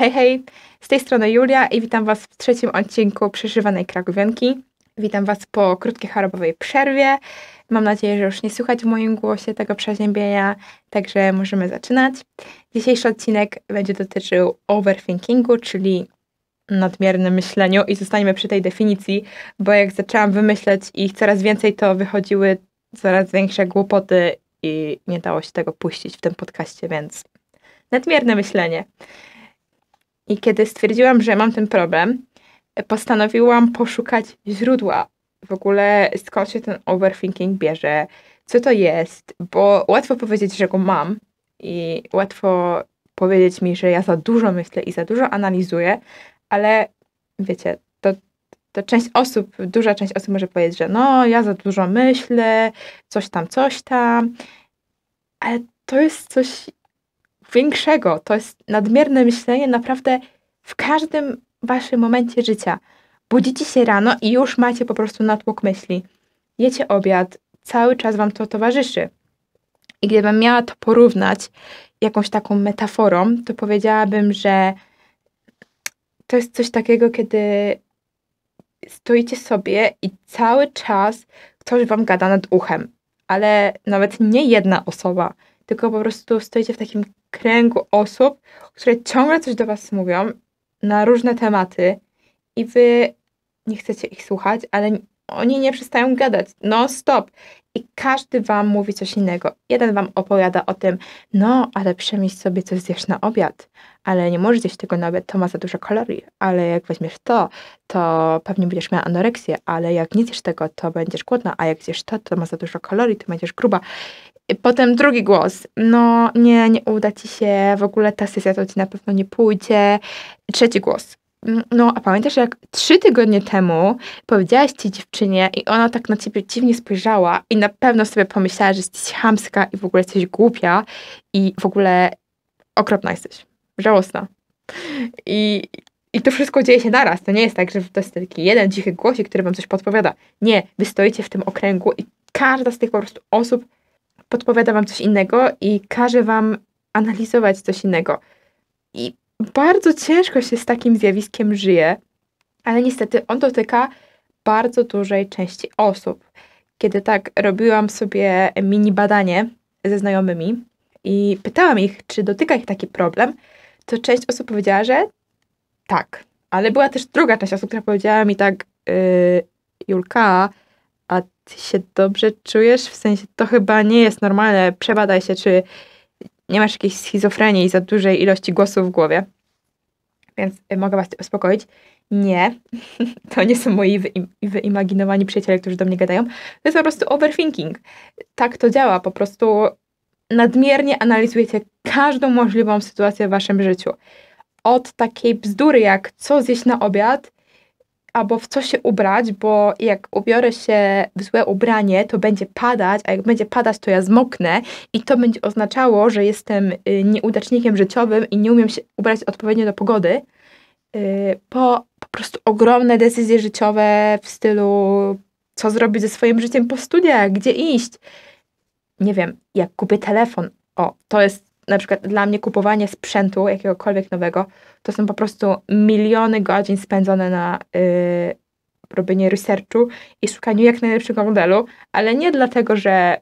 Hej, hej, z tej strony Julia i witam Was w trzecim odcinku Przeżywanej Krakowianki. Witam Was po krótkiej chorobowej przerwie. Mam nadzieję, że już nie słychać w moim głosie tego przeziębienia, także możemy zaczynać. Dzisiejszy odcinek będzie dotyczył overthinkingu, czyli nadmiernym myśleniu i zostaniemy przy tej definicji, bo jak zaczęłam wymyślać ich coraz więcej, to wychodziły coraz większe głupoty i nie dało się tego puścić w tym podcaście, więc nadmierne myślenie. I kiedy stwierdziłam, że mam ten problem, postanowiłam poszukać źródła w ogóle, skąd się ten overthinking bierze, co to jest, bo łatwo powiedzieć, że go mam i łatwo powiedzieć mi, że ja za dużo myślę i za dużo analizuję, ale wiecie, to, to część osób, duża część osób może powiedzieć, że no, ja za dużo myślę, coś tam, coś tam, ale to jest coś większego. To jest nadmierne myślenie naprawdę w każdym waszym momencie życia. Budzicie się rano i już macie po prostu natłok myśli. Jecie obiad, cały czas wam to towarzyszy. I gdybym miała to porównać jakąś taką metaforą, to powiedziałabym, że to jest coś takiego, kiedy stoicie sobie i cały czas ktoś wam gada nad uchem, ale nawet nie jedna osoba, tylko po prostu stoicie w takim kręgu osób, które ciągle coś do Was mówią na różne tematy i Wy nie chcecie ich słuchać, ale oni nie przestają gadać non-stop i każdy Wam mówi coś innego. Jeden Wam opowiada o tym, no, ale przemyśl sobie, co zjesz na obiad, ale nie możesz zjeść tego na obiad, to ma za dużo kalorii, ale jak weźmiesz to, to pewnie będziesz miała anoreksję, ale jak nie zjesz tego, to będziesz głodna, a jak zjesz to, to ma za dużo kalorii, to będziesz gruba. Potem drugi głos. No nie, nie uda ci się, w ogóle ta sesja to ci na pewno nie pójdzie. Trzeci głos. Mm, no, a pamiętasz, jak trzy tygodnie temu powiedziałaś ci dziewczynie i ona tak na ciebie dziwnie spojrzała i na pewno sobie pomyślała, że jesteś chamska i w ogóle jesteś głupia i w ogóle okropna jesteś. Żałosna. I, i to wszystko dzieje się naraz. To nie jest tak, że to jest taki jeden cichy głosik, który wam coś podpowiada. Nie, wy stoicie w tym okręgu i każda z tych po prostu osób podpowiada wam coś innego i każe wam analizować coś innego. I bardzo ciężko się z takim zjawiskiem żyje, ale niestety on dotyka bardzo dużej części osób. Kiedy tak robiłam sobie mini badanie ze znajomymi i pytałam ich, czy dotyka ich taki problem, to część osób powiedziała, że tak. Ale była też druga część osób, która powiedziała mi tak, yy, Julka, a ty się dobrze czujesz? W sensie to chyba nie jest normalne. Przebadaj się, czy nie masz jakiejś schizofrenii i za dużej ilości głosów w głowie. Więc y, mogę was uspokoić. Nie, to nie są moi wyimaginowani przyjaciele, którzy do mnie gadają. To jest po prostu overthinking. Tak to działa. Po prostu nadmiernie analizujecie każdą możliwą sytuację w waszym życiu. Od takiej bzdury jak co zjeść na obiad, albo w co się ubrać, bo jak ubiorę się w złe ubranie, to będzie padać, a jak będzie padać, to ja zmoknę i to będzie oznaczało, że jestem y, nieudacznikiem życiowym i nie umiem się ubrać odpowiednio do pogody. Y, po po prostu ogromne decyzje życiowe w stylu co zrobić ze swoim życiem po studiach, gdzie iść. Nie wiem, jak kupię telefon. O, to jest na przykład dla mnie kupowanie sprzętu jakiegokolwiek nowego to są po prostu miliony godzin spędzone na yy, robienie researchu i szukaniu jak najlepszego modelu, ale nie dlatego, że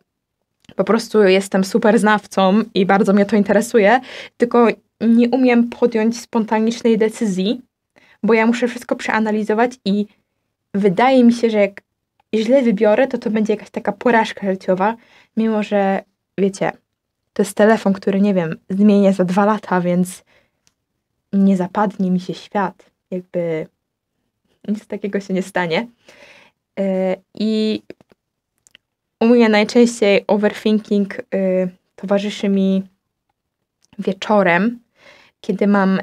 po prostu jestem super znawcą i bardzo mnie to interesuje, tylko nie umiem podjąć spontanicznej decyzji, bo ja muszę wszystko przeanalizować i wydaje mi się, że jak źle wybiorę, to to będzie jakaś taka porażka życiowa, mimo że wiecie, to jest telefon, który nie wiem, zmienię za dwa lata, więc nie zapadnie mi się świat, jakby nic takiego się nie stanie. E, I u mnie najczęściej overthinking y, towarzyszy mi wieczorem, kiedy mam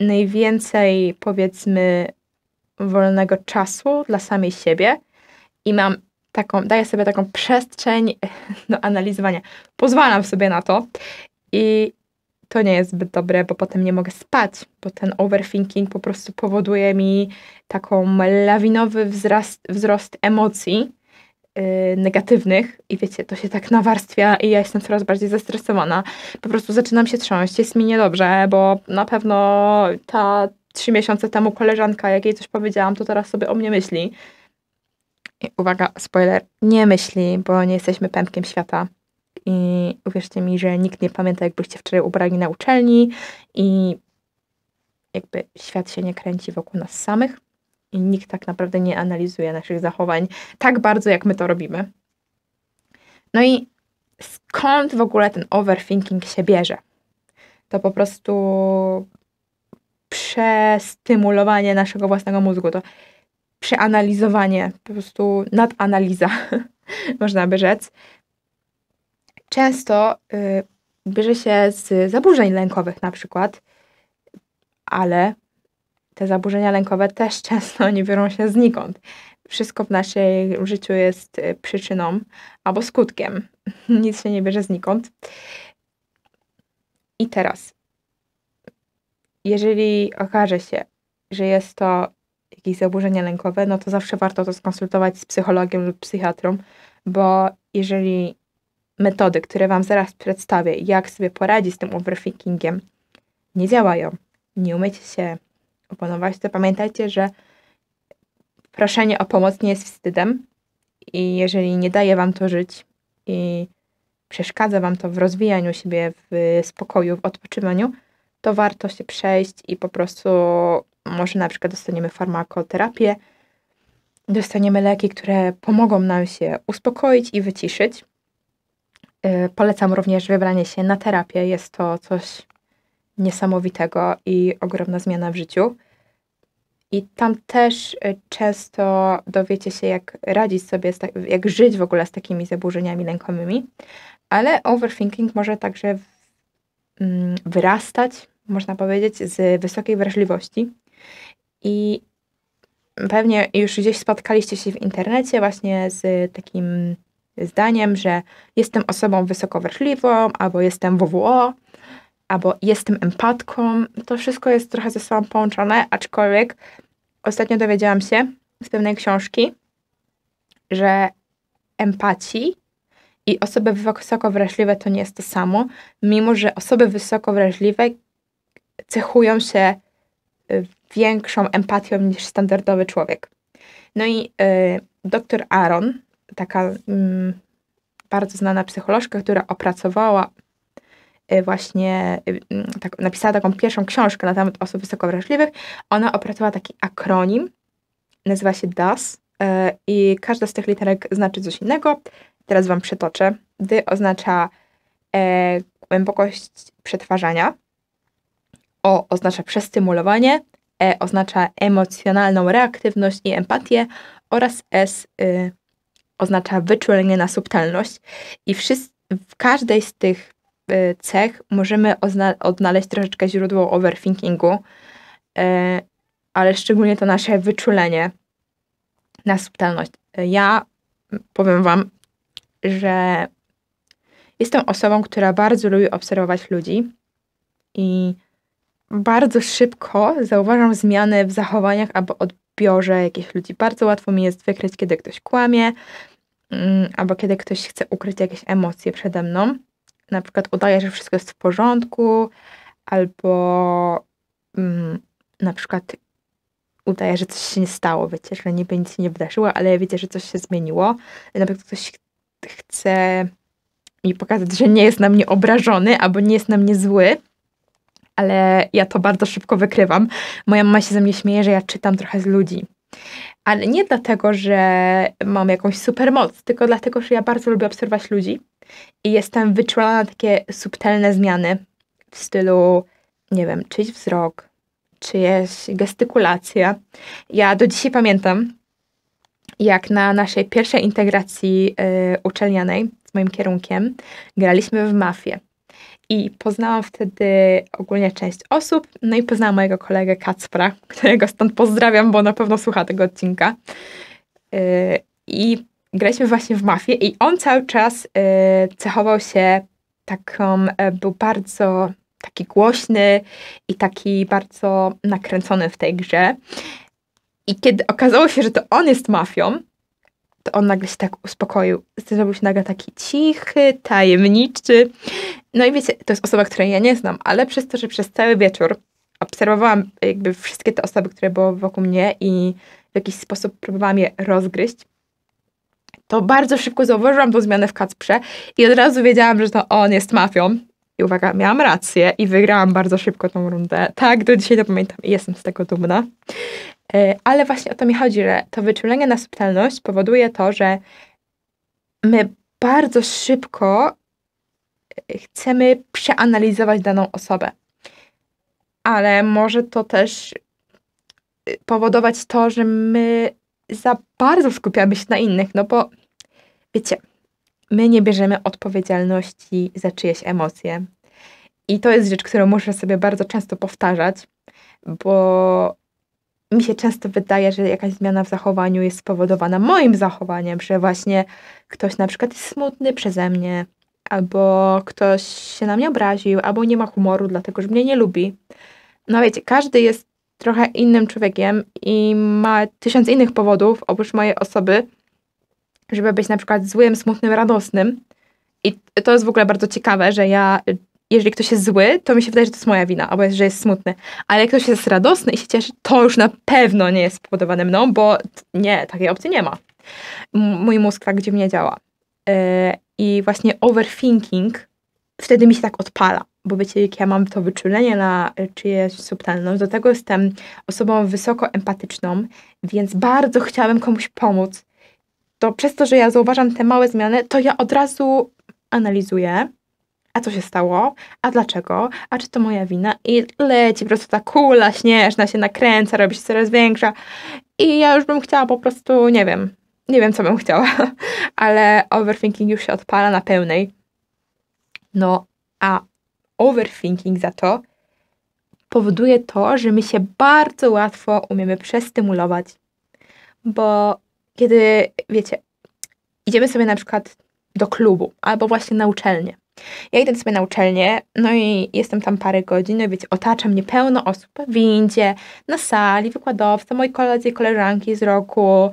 najwięcej, powiedzmy, wolnego czasu dla samej siebie i mam taką, daję sobie taką przestrzeń do analizowania. Pozwalam sobie na to i to nie jest zbyt dobre, bo potem nie mogę spać, bo ten overthinking po prostu powoduje mi taką lawinowy wzrost, wzrost emocji yy, negatywnych i wiecie, to się tak nawarstwia i ja jestem coraz bardziej zestresowana. Po prostu zaczynam się trząść, jest mi niedobrze, bo na pewno ta trzy miesiące temu koleżanka, jak jej coś powiedziałam, to teraz sobie o mnie myśli. I uwaga, spoiler, nie myśli, bo nie jesteśmy pępkiem świata i uwierzcie mi, że nikt nie pamięta, jak byście wczoraj ubrali na uczelni i jakby świat się nie kręci wokół nas samych i nikt tak naprawdę nie analizuje naszych zachowań tak bardzo, jak my to robimy. No i skąd w ogóle ten overthinking się bierze? To po prostu przestymulowanie naszego własnego mózgu, to przeanalizowanie, po prostu nadanaliza, można by rzec często y, bierze się z zaburzeń lękowych na przykład, ale te zaburzenia lękowe też często nie biorą się znikąd. Wszystko w naszym życiu jest y, przyczyną albo skutkiem. Nic się nie bierze znikąd. I teraz, jeżeli okaże się, że jest to jakieś zaburzenie lękowe, no to zawsze warto to skonsultować z psychologiem lub psychiatrą, bo jeżeli metody, które Wam zaraz przedstawię, jak sobie poradzić z tym overthinkingiem, nie działają, nie umiecie się opanować, to pamiętajcie, że proszenie o pomoc nie jest wstydem i jeżeli nie daje Wam to żyć i przeszkadza Wam to w rozwijaniu siebie, w spokoju, w odpoczywaniu, to warto się przejść i po prostu może na przykład dostaniemy farmakoterapię, dostaniemy leki, które pomogą nam się uspokoić i wyciszyć. Y, polecam również wybranie się na terapię. Jest to coś niesamowitego i ogromna zmiana w życiu. I tam też y, często dowiecie się, jak radzić sobie, jak żyć w ogóle z takimi zaburzeniami lękomymi. ale overthinking może także mm, wyrastać, można powiedzieć, z wysokiej wrażliwości. I pewnie już gdzieś spotkaliście się w internecie właśnie z takim zdaniem, że jestem osobą wysoko wrażliwą, albo jestem WWO, albo jestem empatką. No to wszystko jest trochę ze sobą połączone, aczkolwiek ostatnio dowiedziałam się z pewnej książki, że empatii i osoby wysoko wrażliwe to nie jest to samo, mimo że osoby wysoko wrażliwe cechują się y, większą empatią niż standardowy człowiek. No i y, dr Aaron, taka mm, bardzo znana psycholożka, która opracowała y, właśnie y, mm, tak, napisała taką pierwszą książkę na temat osób wysoko wrażliwych. Ona opracowała taki akronim, nazywa się DAS y, i każda z tych literek znaczy coś innego. Teraz Wam przytoczę. D oznacza e, głębokość przetwarzania, O oznacza przestymulowanie, E oznacza emocjonalną reaktywność i empatię oraz S oznacza wyczulenie na subtelność i w każdej z tych y, cech możemy odnaleźć troszeczkę źródło overthinkingu, y, ale szczególnie to nasze wyczulenie na subtelność. Ja powiem Wam, że jestem osobą, która bardzo lubi obserwować ludzi i bardzo szybko zauważam zmianę w zachowaniach albo odbiorze jakichś ludzi. Bardzo łatwo mi jest wykryć, kiedy ktoś kłamie, mm, albo kiedy ktoś chce ukryć jakieś emocje przede mną. Na przykład udaje, że wszystko jest w porządku, albo mm, na przykład udaje, że coś się nie stało, wiecie, że niby nic się nie wydarzyło, ale wiecie, że coś się zmieniło. Na przykład ktoś chce mi pokazać, że nie jest na mnie obrażony, albo nie jest na mnie zły, ale ja to bardzo szybko wykrywam. Moja mama się ze mnie śmieje, że ja czytam trochę z ludzi. Ale nie dlatego, że mam jakąś supermoc, tylko dlatego, że ja bardzo lubię obserwować ludzi i jestem wyczulona na takie subtelne zmiany w stylu, nie wiem, czyjś wzrok, czyjeś gestykulacja. Ja do dzisiaj pamiętam, jak na naszej pierwszej integracji y, uczelnianej z moim kierunkiem graliśmy w mafię. I poznałam wtedy ogólnie część osób, no i poznałam mojego kolegę Kacpra, którego stąd pozdrawiam, bo na pewno słucha tego odcinka. Y, I graliśmy właśnie w mafię i on cały czas y, cechował się taką, e, był bardzo taki głośny i taki bardzo nakręcony w tej grze. I kiedy okazało się, że to on jest mafią, to on nagle się tak uspokoił. Zrobił się nagle taki cichy, tajemniczy. No i wiecie, to jest osoba, której ja nie znam, ale przez to, że przez cały wieczór obserwowałam jakby wszystkie te osoby, które były wokół mnie i w jakiś sposób próbowałam je rozgryźć, to bardzo szybko zauważyłam tą zmianę w Kacprze i od razu wiedziałam, że to on jest mafią. I uwaga, miałam rację i wygrałam bardzo szybko tą rundę. Tak, do dzisiaj to pamiętam i jestem z tego dumna. E, ale właśnie o to mi chodzi, że to wyczulenie na subtelność powoduje to, że my bardzo szybko e, chcemy przeanalizować daną osobę. Ale może to też e, powodować to, że my za bardzo skupiamy się na innych, no bo wiecie, my nie bierzemy odpowiedzialności za czyjeś emocje. I to jest rzecz, którą muszę sobie bardzo często powtarzać, bo mi się często wydaje, że jakaś zmiana w zachowaniu jest spowodowana moim zachowaniem, że właśnie ktoś na przykład jest smutny przeze mnie, albo ktoś się na mnie obraził, albo nie ma humoru, dlatego że mnie nie lubi. No wiecie, każdy jest trochę innym człowiekiem i ma tysiąc innych powodów oprócz mojej osoby, żeby być na przykład złym, smutnym, radosnym. I to jest w ogóle bardzo ciekawe, że ja jeżeli ktoś jest zły, to mi się wydaje, że to jest moja wina, albo że jest smutny. Ale jak ktoś jest radosny i się cieszy, to już na pewno nie jest spowodowane mną, bo nie, takiej opcji nie ma. M mój mózg tak gdzie mnie działa. Yy, I właśnie overthinking wtedy mi się tak odpala, bo wiecie, jak ja mam to wyczulenie na e, czyjeś subtelność, do tego jestem osobą wysoko empatyczną, więc bardzo chciałabym komuś pomóc. To przez to, że ja zauważam te małe zmiany, to ja od razu analizuję, a co się stało, a dlaczego, a czy to moja wina i leci po prostu ta kula śnieżna się nakręca, robi się coraz większa i ja już bym chciała po prostu, nie wiem, nie wiem co bym chciała, ale overthinking już się odpala na pełnej. No, a overthinking za to powoduje to, że my się bardzo łatwo umiemy przestymulować, bo kiedy, wiecie, idziemy sobie na przykład do klubu albo właśnie na uczelnię ja idę sobie na uczelnię, no i jestem tam parę godzin, no i wiecie, otacza mnie pełno osób w windzie, na sali, wykładowca, moi koledzy i koleżanki z roku.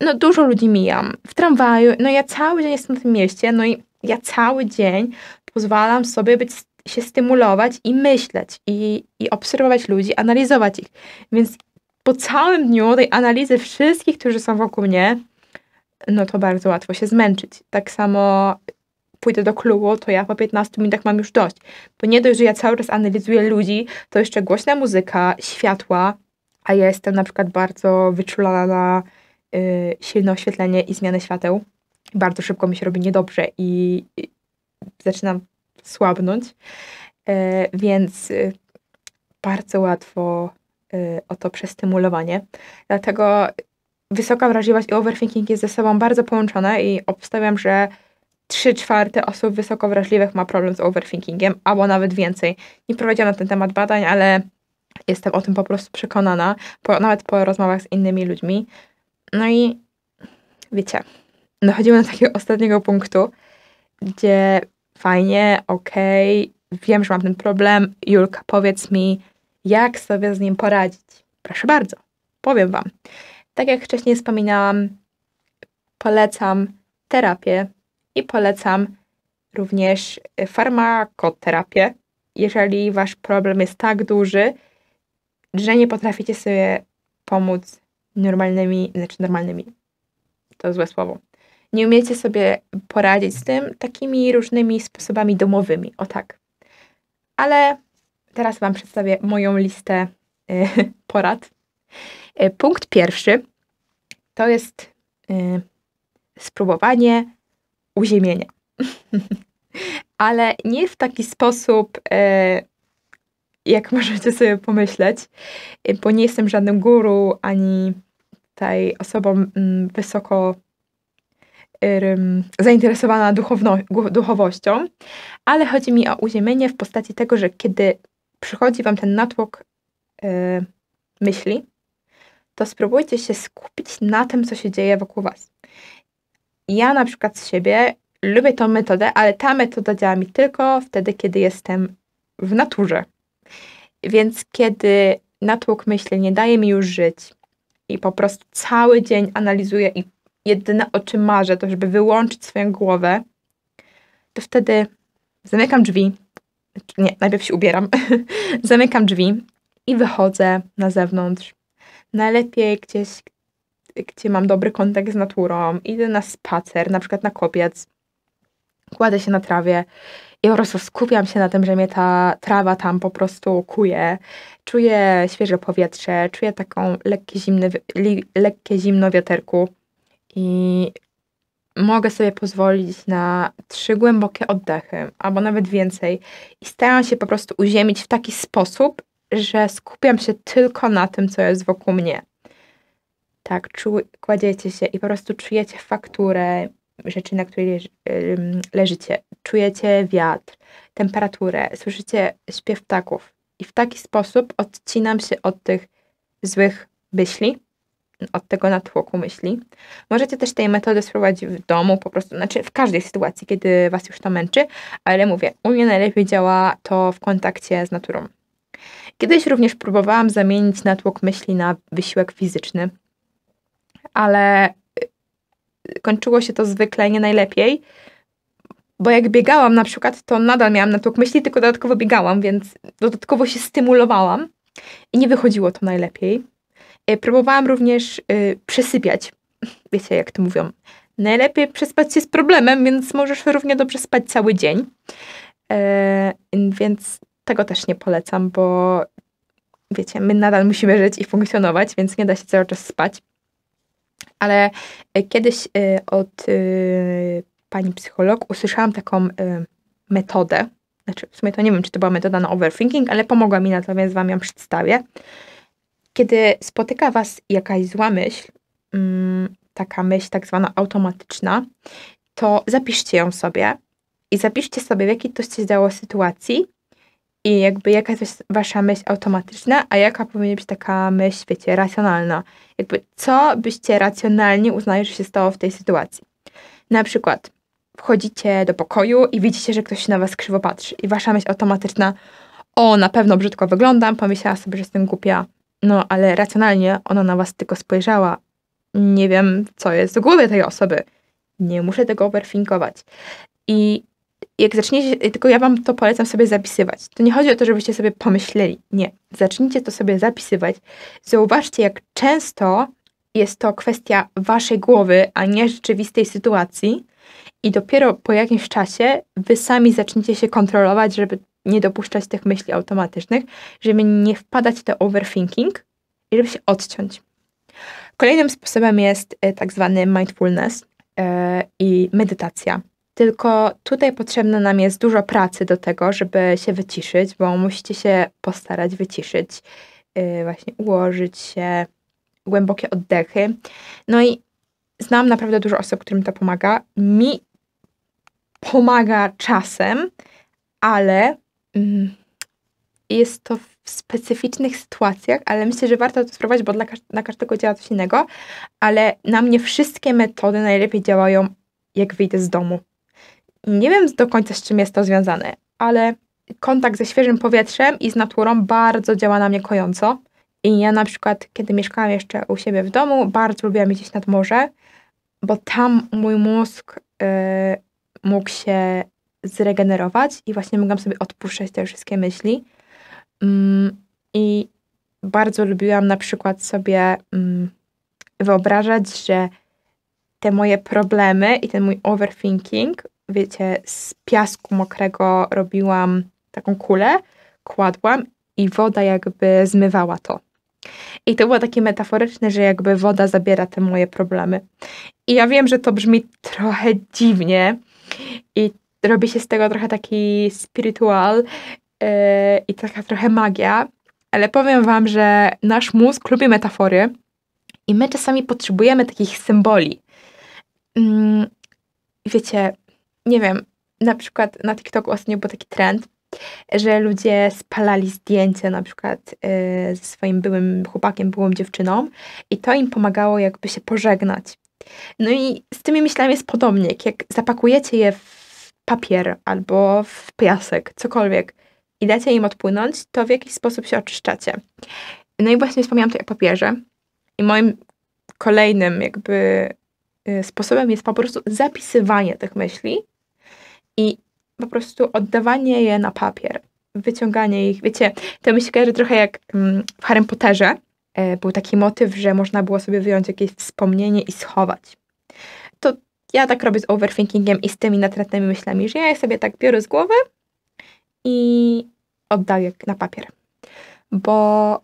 No dużo ludzi mijam. W tramwaju, no ja cały dzień jestem w tym mieście, no i ja cały dzień pozwalam sobie być się stymulować i myśleć, i, i obserwować ludzi, analizować ich. Więc po całym dniu tej analizy wszystkich, którzy są wokół mnie, no to bardzo łatwo się zmęczyć. Tak samo pójdę do klubu, to ja po 15 minutach mam już dość. Bo nie dość, że ja cały czas analizuję ludzi, to jeszcze głośna muzyka, światła, a ja jestem na przykład bardzo wyczulona na y, silne oświetlenie i zmianę świateł. Bardzo szybko mi się robi niedobrze i, i zaczynam słabnąć. E, więc y, bardzo łatwo y, o to przestymulowanie. Dlatego wysoka wrażliwość i overthinking jest ze sobą bardzo połączone i obstawiam, że 3 czwarte osób wysoko wrażliwych ma problem z overthinkingiem, albo nawet więcej. Nie prowadziłam na ten temat badań, ale jestem o tym po prostu przekonana, po, nawet po rozmowach z innymi ludźmi. No i wiecie, dochodzimy do takiego ostatniego punktu, gdzie fajnie, okej, okay, wiem, że mam ten problem, Julka, powiedz mi, jak sobie z nim poradzić. Proszę bardzo, powiem Wam. Tak jak wcześniej wspominałam, polecam terapię i polecam również y, farmakoterapię. Jeżeli wasz problem jest tak duży, że nie potraficie sobie pomóc normalnymi, znaczy normalnymi, to złe słowo. Nie umiecie sobie poradzić z tym takimi różnymi sposobami domowymi, o tak. Ale teraz Wam przedstawię moją listę y, porad. Y, punkt pierwszy to jest y, spróbowanie uziemienia. Ale nie w taki sposób, e, jak możecie sobie pomyśleć, e, bo nie jestem żadnym guru ani tej osobą mm, wysoko zainteresowana duchowno, duchowością, ale chodzi mi o uziemienie w postaci tego, że kiedy przychodzi Wam ten natłok e, myśli, to spróbujcie się skupić na tym, co się dzieje wokół Was ja na przykład z siebie lubię tą metodę, ale ta metoda działa mi tylko wtedy, kiedy jestem w naturze. Więc kiedy natłok myśli nie daje mi już żyć i po prostu cały dzień analizuję i jedyne o czym marzę, to żeby wyłączyć swoją głowę, to wtedy zamykam drzwi. Nie, najpierw się ubieram. zamykam drzwi i wychodzę na zewnątrz. Najlepiej gdzieś, gdzie mam dobry kontakt z naturą, idę na spacer, na przykład na kopiec, kładę się na trawie i po prostu skupiam się na tym, że mnie ta trawa tam po prostu kuje. Czuję świeże powietrze, czuję taką lekkie, zimny, lekkie zimno wiaterku i mogę sobie pozwolić na trzy głębokie oddechy, albo nawet więcej. I staram się po prostu uziemić w taki sposób, że skupiam się tylko na tym, co jest wokół mnie tak, czu, kładziecie się i po prostu czujecie fakturę rzeczy, na której leżycie, czujecie wiatr, temperaturę, słyszycie śpiew ptaków i w taki sposób odcinam się od tych złych myśli, od tego natłoku myśli. Możecie też tej metody spróbować w domu, po prostu, znaczy w każdej sytuacji, kiedy was już to męczy, ale mówię, u mnie najlepiej działa to w kontakcie z naturą. Kiedyś również próbowałam zamienić natłok myśli na wysiłek fizyczny, ale y, kończyło się to zwykle nie najlepiej, bo jak biegałam na przykład, to nadal miałam natłok myśli, tylko dodatkowo biegałam, więc dodatkowo się stymulowałam i nie wychodziło to najlepiej. Y, próbowałam również y, przesypiać. Wiecie, jak to mówią. Najlepiej przespać się z problemem, więc możesz równie dobrze spać cały dzień. Y, więc tego też nie polecam, bo wiecie, my nadal musimy żyć i funkcjonować, więc nie da się cały czas spać ale e, kiedyś e, od e, pani psycholog usłyszałam taką metodę, znaczy w sumie to nie wiem, czy to była metoda na overthinking, ale pomogła mi, natomiast wam ją przedstawię. Kiedy spotyka was jakaś zła myśl, mm, taka myśl tak zwana automatyczna, to zapiszcie ją sobie i zapiszcie sobie, w jakiej to się działo sytuacji i jakby jaka jest wasza myśl automatyczna, a jaka powinna być taka myśl, wiecie, racjonalna. Jakby co byście racjonalnie uznali, że się stało w tej sytuacji. Na przykład wchodzicie do pokoju i widzicie, że ktoś się na was krzywo patrzy i wasza myśl automatyczna o, na pewno brzydko wyglądam, pomyślała sobie, że jestem głupia. No, ale racjonalnie ona na was tylko spojrzała. Nie wiem, co jest w głowie tej osoby. Nie muszę tego overfinkować. I jak zaczniecie, tylko ja wam to polecam sobie zapisywać. To nie chodzi o to, żebyście sobie pomyśleli. Nie. Zacznijcie to sobie zapisywać. Zauważcie, jak często jest to kwestia waszej głowy, a nie rzeczywistej sytuacji. I dopiero po jakimś czasie wy sami zaczniecie się kontrolować, żeby nie dopuszczać tych myśli automatycznych, żeby nie wpadać w te overthinking i żeby się odciąć. Kolejnym sposobem jest e, tak zwany mindfulness e, i medytacja. Tylko tutaj potrzebne nam jest dużo pracy do tego, żeby się wyciszyć, bo musicie się postarać wyciszyć, yy, właśnie ułożyć się, głębokie oddechy. No i znam naprawdę dużo osób, którym to pomaga. Mi pomaga czasem, ale mm, jest to w specyficznych sytuacjach, ale myślę, że warto to spróbować, bo dla każ na każdego działa coś innego, ale na mnie wszystkie metody najlepiej działają, jak wyjdę z domu. Nie wiem do końca z czym jest to związane, ale kontakt ze świeżym powietrzem i z naturą bardzo działa na mnie kojąco. I ja na przykład, kiedy mieszkałam jeszcze u siebie w domu, bardzo lubiłam jeździć nad morze, bo tam mój mózg yy, mógł się zregenerować i właśnie mogłam sobie odpuszczać te wszystkie myśli. Mm, I bardzo lubiłam na przykład sobie mm, wyobrażać, że te moje problemy i ten mój overthinking wiecie, z piasku mokrego robiłam taką kulę, kładłam i woda jakby zmywała to. I to było takie metaforyczne, że jakby woda zabiera te moje problemy. I ja wiem, że to brzmi trochę dziwnie i robi się z tego trochę taki spiritual yy, i taka trochę magia, ale powiem Wam, że nasz mózg lubi metafory i my czasami potrzebujemy takich symboli. Yy, wiecie, nie wiem, na przykład na TikToku ostatnio był taki trend, że ludzie spalali zdjęcia na przykład y, ze swoim byłym chłopakiem, byłą dziewczyną i to im pomagało jakby się pożegnać. No i z tymi myślami jest podobnie. Jak zapakujecie je w papier albo w piasek, cokolwiek i dacie im odpłynąć, to w jakiś sposób się oczyszczacie. No i właśnie wspomniałam tutaj o papierze i moim kolejnym jakby y, sposobem jest po prostu zapisywanie tych myśli i po prostu oddawanie je na papier, wyciąganie ich. Wiecie, to mi się kojarzy trochę jak mm, w Harry Potterze. E, był taki motyw, że można było sobie wyjąć jakieś wspomnienie i schować. To ja tak robię z overthinkingiem i z tymi natrętnymi myślami, że ja je sobie tak biorę z głowy i oddaję na papier. Bo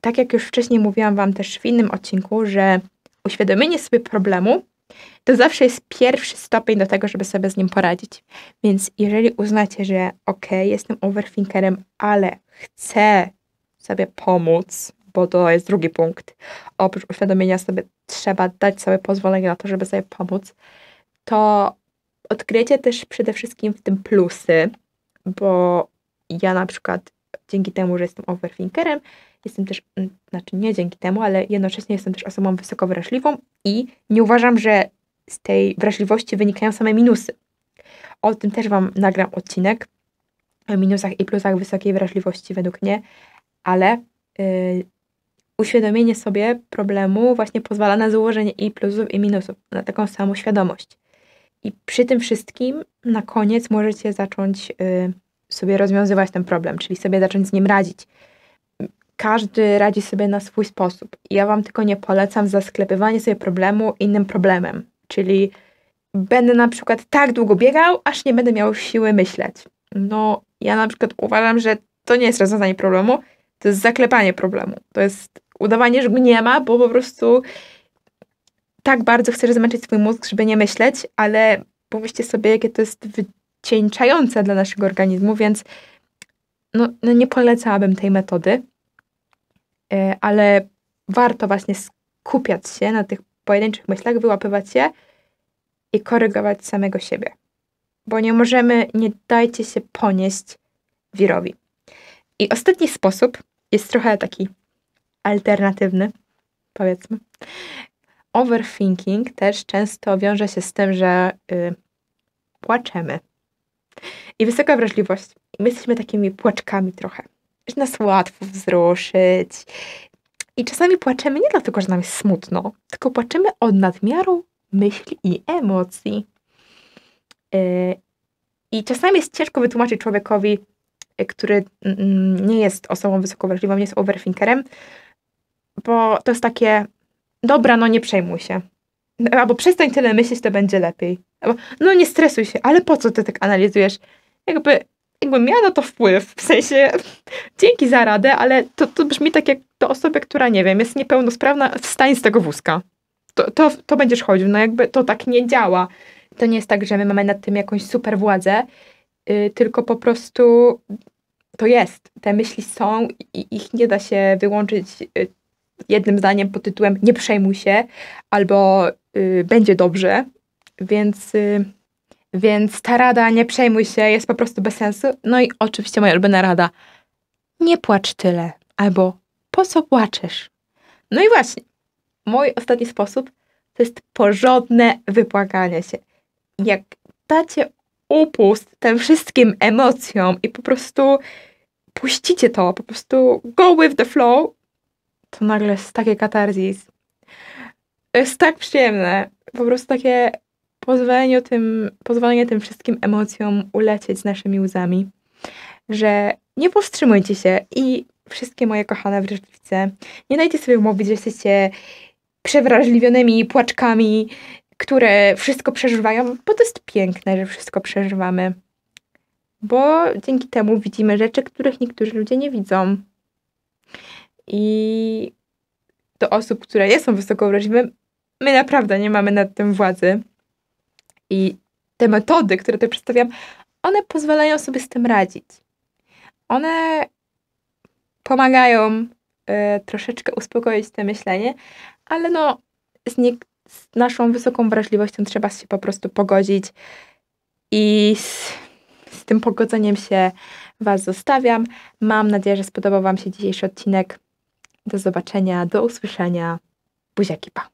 tak jak już wcześniej mówiłam Wam też w innym odcinku, że uświadomienie sobie problemu to zawsze jest pierwszy stopień do tego, żeby sobie z nim poradzić. Więc jeżeli uznacie, że ok, jestem overthinkerem, ale chcę sobie pomóc, bo to jest drugi punkt, oprócz uświadomienia sobie trzeba dać sobie pozwolenie na to, żeby sobie pomóc, to odkryjecie też przede wszystkim w tym plusy, bo ja na przykład dzięki temu, że jestem overthinkerem, jestem też, mm, znaczy nie dzięki temu, ale jednocześnie jestem też osobą wysoko wrażliwą i nie uważam, że z tej wrażliwości wynikają same minusy. O tym też Wam nagram odcinek o minusach i plusach wysokiej wrażliwości według mnie, ale yy, uświadomienie sobie problemu właśnie pozwala na złożenie i plusów i minusów, na taką samą świadomość. I przy tym wszystkim na koniec możecie zacząć yy, sobie rozwiązywać ten problem, czyli sobie zacząć z nim radzić. Każdy radzi sobie na swój sposób. Ja Wam tylko nie polecam zasklepywanie sobie problemu innym problemem, czyli będę na przykład tak długo biegał, aż nie będę miał siły myśleć. No, ja na przykład uważam, że to nie jest rozwiązanie problemu, to jest zaklepanie problemu. To jest udawanie, że go nie ma, bo po prostu tak bardzo chcesz zmęczyć swój mózg, żeby nie myśleć, ale pomyślcie sobie, jakie to jest cieńczające dla naszego organizmu, więc no, no nie polecałabym tej metody, e, ale warto właśnie skupiać się na tych pojedynczych myślach, wyłapywać je i korygować samego siebie. Bo nie możemy, nie dajcie się ponieść wirowi. I ostatni sposób jest trochę taki alternatywny, powiedzmy. Overthinking też często wiąże się z tym, że y, płaczemy i wysoka wrażliwość. My jesteśmy takimi płaczkami trochę, że nas łatwo wzruszyć. I czasami płaczemy nie dlatego, że nam jest smutno, tylko płaczemy od nadmiaru myśli i emocji. E, I czasami jest ciężko wytłumaczyć człowiekowi, e, który mm, mm, nie jest osobą wysoko wrażliwą, nie jest overthinkerem, bo to jest takie, dobra, no nie przejmuj się albo przestań tyle myśleć, to będzie lepiej. Albo, no nie stresuj się, ale po co ty tak analizujesz? Jakby, jakby miała na to wpływ, w sensie dzięki za radę, ale to, to brzmi tak jak do osoby, która, nie wiem, jest niepełnosprawna, wstań z tego wózka. To, to, to będziesz chodził, no jakby to tak nie działa. To nie jest tak, że my mamy nad tym jakąś super władzę, yy, tylko po prostu to jest. Te myśli są i ich nie da się wyłączyć y, jednym zdaniem pod tytułem nie przejmuj się albo y, będzie dobrze, więc, y, więc ta rada, nie przejmuj się, jest po prostu bez sensu. No i oczywiście moja ulubiona rada, nie płacz tyle, albo po co płaczesz? No i właśnie, mój ostatni sposób to jest porządne wypłakanie się. Jak dacie upust tym wszystkim emocjom i po prostu puścicie to, po prostu go with the flow, to nagle jest takie katarzis. To jest tak przyjemne. Po prostu takie pozwolenie tym, pozwolenie tym wszystkim emocjom ulecieć naszymi łzami, że nie powstrzymujcie się i wszystkie moje kochane wrażliwce, nie dajcie sobie mówić, że jesteście przewrażliwionymi płaczkami, które wszystko przeżywają, bo to jest piękne, że wszystko przeżywamy. Bo dzięki temu widzimy rzeczy, których niektórzy ludzie nie widzą. I do osób, które nie są wysoko wrażliwe, My naprawdę nie mamy nad tym władzy. I te metody, które tutaj przedstawiam, one pozwalają sobie z tym radzić. One pomagają y, troszeczkę uspokoić to myślenie, ale no, z, nie, z naszą wysoką wrażliwością trzeba się po prostu pogodzić i z, z tym pogodzeniem się Was zostawiam. Mam nadzieję, że spodobał Wam się dzisiejszy odcinek. Do zobaczenia, do usłyszenia. Buziaki, pa!